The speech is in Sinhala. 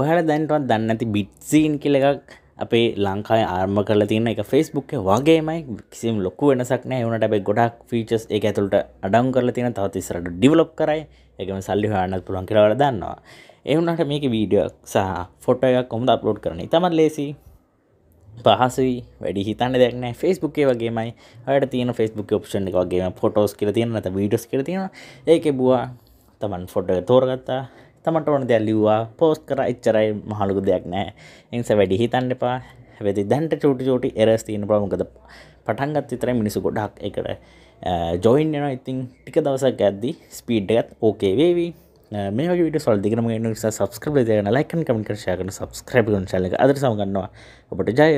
ඔහල දැන්ටවත් දන්නති බිට්සීන් කියල එකක් අපේ ලංකායි ආර්ම කරල තියන්න එක ෆෙස්බුක් වගේමයි කිසිම ලොකු වෙනසක්න වනට බැ ගොඩක් ෆීචස් එක ඇතුළට අඩම් කරල තින තවතිස්සරට ඩිවලොප් කරයි එකම සල්ලි හන්නත් පුළන් කියලවට දන්නවා එවුනට මේක වීඩියක් සහ ෆොටයක් කොමද අප්ලෝඩ් කරන තමත් ලෙසි පහසුයි වැඩි හිතන්න දෙක්න ෆස්බුක්ේ වගේමයි හට තියන ෆස්බුක් ප්ෂන් එක වගේ ෆොටෝස් කියල තියන ඇත වීඩස් කර තියෙන ඒක බවා තමන් ෆොට තෝරගත්තා තමට ඕන දෙයක් ලිව්වා පෝස්ට් කරා එච්චරයි මහලුකු දෙයක් නැහැ. ඒ නිසා වැඩි හිතන්න එපා. හැබැයි දැන්ට චූටි චූටි එරර්ස් තියෙන බව මොකද පටන් ගත්ත විතරයි මිනිස්සු ගොඩක් ඒකට ජොයින් වෙනවා. ඉතින් ටික දවසක් යද්දී ස්පීඩ් එකත් ඕකේ වේවි. මේ වගේ වීඩියෝ සල් දිගටම ගන්න නිසා subscribe කරලා ලයික් කරන්න කමෙන්ට් කරලා share කරන්න subscribe කරන channel එක අදට සමගන්නවා. ඔබට ජය